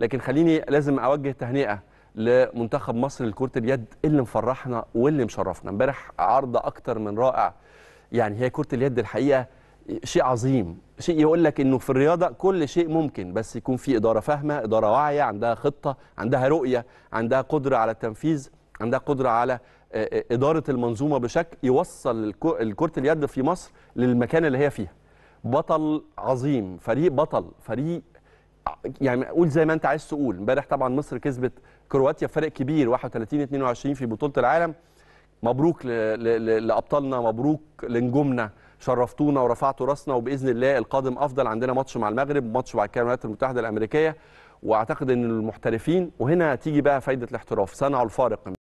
لكن خليني لازم اوجه تهنئه لمنتخب مصر لكره اليد اللي مفرحنا واللي مشرفنا امبارح عرض اكتر من رائع يعني هي كره اليد الحقيقه شيء عظيم شيء يقول لك انه في الرياضه كل شيء ممكن بس يكون في اداره فاهمه اداره واعيه عندها خطه عندها رؤيه عندها قدره على التنفيذ عندها قدره على آه، آه، اداره المنظومه بشكل يوصل الكره اليد في مصر للمكان اللي هي فيها بطل عظيم فريق بطل فريق يعني قول زي ما انت عايز تقول امبارح طبعا مصر كسبت كرواتيا فرق كبير 31 22 في بطوله العالم مبروك لابطالنا مبروك لنجومنا شرفتونا ورفعتوا راسنا وباذن الله القادم افضل عندنا ماتش مع المغرب ماتش مع الولايات المتحده الامريكيه واعتقد ان المحترفين وهنا تيجي بقى فايده الاحتراف صنعوا الفارق